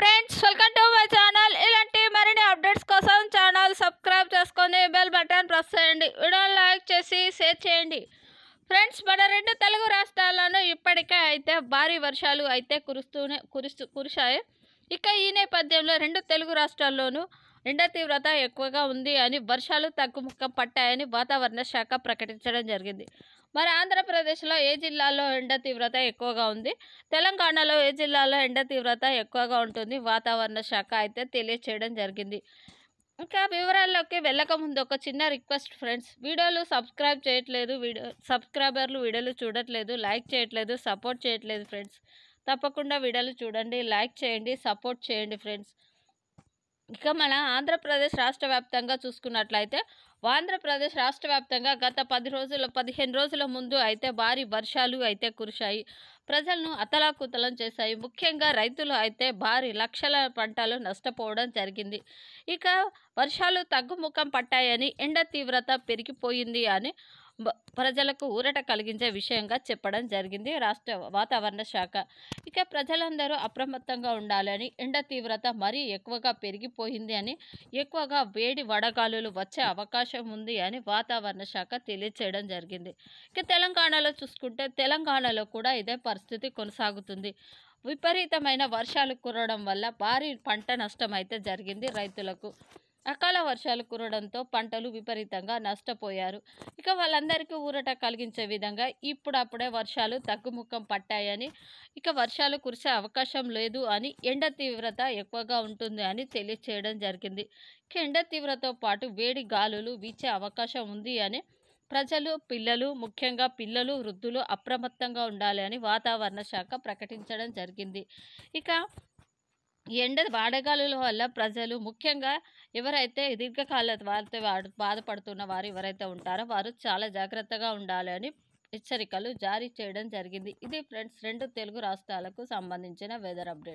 friends welcome to my channel ఇలాంటి మరిన్ని updates కోసం ఛానల్ సబ్స్క్రైబ్ చేసుకొని బెల్ బటన్ ప్రెస్ చేయండి వీడియో లైక్ చేసి షేర్ చేయండి ఫ్రెండ్స్ మన రెండు తెలుగు రాష్ట్రాల్లోనూ ఇప్పటికే అయితే భారీ వర్షాలు అయితే కురుస్తూనే కురుస్తూ కురిశాయి ఇక ఈ నేపథ్యంలో రెండు తెలుగు రాష్ట్రాల్లోనూ ఎండ తీవ్రత ఎక్కువగా ఉంది అని వర్షాలు తగ్గుముఖం పట్టాయని వాతావరణ శాఖ ప్రకటించడం జరిగింది మరి ఆంధ్రప్రదేశ్లో ఏ జిల్లాలో ఎండ తీవ్రత ఎక్కువగా ఉంది తెలంగాణలో ఏ జిల్లాలో ఎండ తీవ్రత ఎక్కువగా ఉంటుంది వాతావరణ శాఖ అయితే తెలియచేయడం జరిగింది ఇంకా వివరాల్లోకి వెళ్ళకముందు ఒక చిన్న రిక్వెస్ట్ ఫ్రెండ్స్ వీడియోలు సబ్స్క్రైబ్ చేయట్లేదు వీడియో సబ్స్క్రైబర్లు వీడియోలు చూడట్లేదు లైక్ చేయట్లేదు సపోర్ట్ చేయట్లేదు ఫ్రెండ్స్ తప్పకుండా వీడియోలు చూడండి లైక్ చేయండి సపోర్ట్ చేయండి ఫ్రెండ్స్ ఇక మన ఆంధ్రప్రదేశ్ రాష్ట్ర వ్యాప్తంగా చూసుకున్నట్లయితే ఆంధ్రప్రదేశ్ రాష్ట్ర వ్యాప్తంగా గత పది రోజుల పదిహేను రోజుల ముందు అయితే భారీ వర్షాలు అయితే కురిశాయి ప్రజలను అతలాకుతలం చేశాయి ముఖ్యంగా రైతులు అయితే భారీ లక్షల పంటలు నష్టపోవడం జరిగింది ఇక వర్షాలు తగ్గుముఖం పట్టాయని ఎండ తీవ్రత పెరిగిపోయింది అని ప్రజలకు ఊరట కలిగించే విషయంగా చెప్పడం జరిగింది రాష్ట్ర వాతావరణ శాఖ ఇక ప్రజలందరూ అప్రమత్తంగా ఉండాలని ఎండ తీవ్రత మరీ ఎక్కువగా పెరిగిపోయింది అని ఎక్కువగా వేడి వడగాలులు వచ్చే అవకాశం ఉంది అని వాతావరణ శాఖ తెలియచేయడం జరిగింది ఇక తెలంగాణలో చూసుకుంటే తెలంగాణలో కూడా ఇదే పరిస్థితి కొనసాగుతుంది విపరీతమైన వర్షాలు కురవడం వల్ల భారీ పంట నష్టం అయితే జరిగింది రైతులకు అకాల వర్షాలు కురడంతో పంటలు విపరీతంగా నష్టపోయారు ఇక వాళ్ళందరికీ ఊరట కలిగించే విధంగా ఇప్పుడప్పుడే వర్షాలు తగ్గుముఖం పట్టాయని ఇక వర్షాలు కురిసే అవకాశం లేదు అని ఎండ తీవ్రత ఎక్కువగా ఉంటుంది అని తెలియచేయడం జరిగింది ఎండ తీవ్రతో పాటు వేడి గాలులు వీచే అవకాశం ఉంది అని ప్రజలు పిల్లలు ముఖ్యంగా పిల్లలు వృద్ధులు అప్రమత్తంగా ఉండాలి అని వాతావరణ శాఖ ప్రకటించడం జరిగింది ఇక ఎండ వాడగాలుల వల్ల ప్రజలు ముఖ్యంగా ఎవరైతే దీర్ఘకాల వారితో బాధపడుతున్న వారు ఎవరైతే ఉంటారో వారు చాలా జాగ్రత్తగా ఉండాలని హెచ్చరికలు జారీ చేయడం జరిగింది ఇది ఫ్రెండ్స్ రెండు తెలుగు రాష్ట్రాలకు సంబంధించిన వెదర్ అప్డేట్